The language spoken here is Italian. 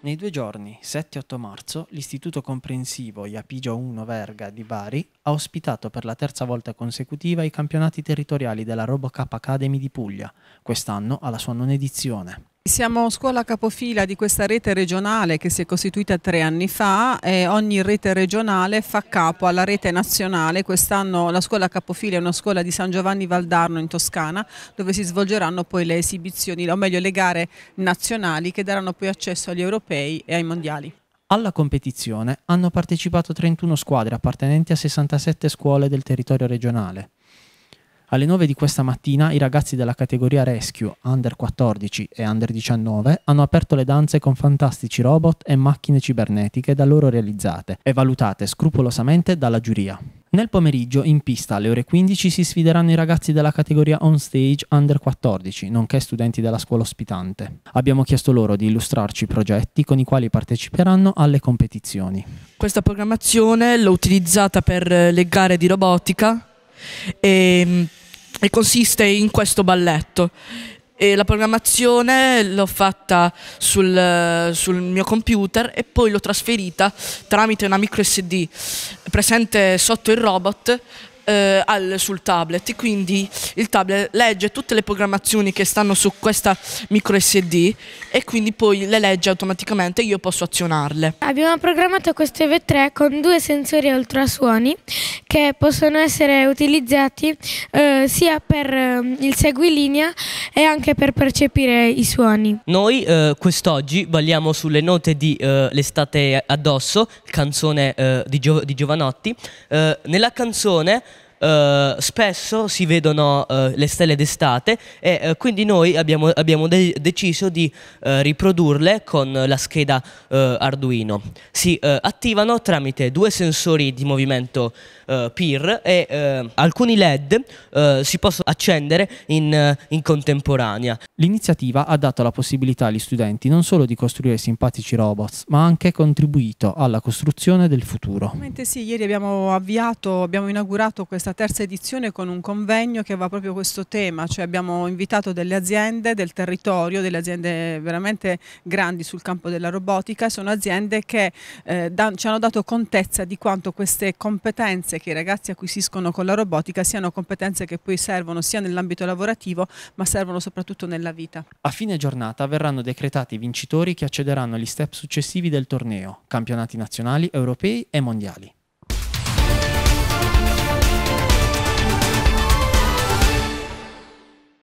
Nei due giorni, 7-8 marzo, l'Istituto Comprensivo Iapigio 1 Verga di Bari ha ospitato per la terza volta consecutiva i campionati territoriali della RoboCup Academy di Puglia, quest'anno alla sua nona edizione. Siamo scuola capofila di questa rete regionale che si è costituita tre anni fa e ogni rete regionale fa capo alla rete nazionale. Quest'anno la scuola capofila è una scuola di San Giovanni Valdarno in Toscana dove si svolgeranno poi le esibizioni, o meglio le gare nazionali che daranno poi accesso agli europei e ai mondiali. Alla competizione hanno partecipato 31 squadre appartenenti a 67 scuole del territorio regionale. Alle 9 di questa mattina i ragazzi della categoria Rescue, Under 14 e Under 19, hanno aperto le danze con fantastici robot e macchine cibernetiche da loro realizzate e valutate scrupolosamente dalla giuria. Nel pomeriggio, in pista, alle ore 15, si sfideranno i ragazzi della categoria On Stage Under 14, nonché studenti della scuola ospitante. Abbiamo chiesto loro di illustrarci i progetti con i quali parteciperanno alle competizioni. Questa programmazione l'ho utilizzata per eh, le gare di robotica e mm, e consiste in questo balletto. E la programmazione l'ho fatta sul, sul, mio computer e poi l'ho trasferita tramite una micro SD presente sotto il robot eh, al, sul tablet. Quindi il tablet legge tutte le programmazioni che stanno su questa micro SD e quindi poi le legge automaticamente e io posso azionarle. Abbiamo programmato questo EV3 con due sensori ultrasuoni che possono essere utilizzati eh, sia per eh, il seguilinea e anche per percepire i suoni. Noi eh, quest'oggi balliamo sulle note di eh, L'estate addosso, canzone eh, di, Gio di Giovanotti. nella canzone eh, spesso si vedono uh, le stelle d'estate e eh, quindi noi abbiamo, abbiamo de- deciso di riprodurle con la scheda Arduino. Si attivano tramite due sensori di movimento PIR e alcuni LED si possono accendere in, in contemporanea. L'iniziativa ha dato la possibilità agli studenti non solo di costruire simpatici robots, ma anche contribuito alla costruzione del futuro. Sì, ieri abbiamo avviato, abbiamo inaugurato questa questa terza edizione con un convegno che va proprio a questo tema, cioè abbiamo invitato delle aziende del territorio, delle aziende veramente grandi sul campo della robotica, sono aziende che eh, ci hanno dato contezza di quanto queste competenze che i ragazzi acquisiscono con la robotica siano competenze che poi servono sia nell'ambito lavorativo ma servono soprattutto nella vita. A fine giornata verranno decretati i vincitori che accederanno agli step successivi del torneo, campionati nazionali, europei e mondiali.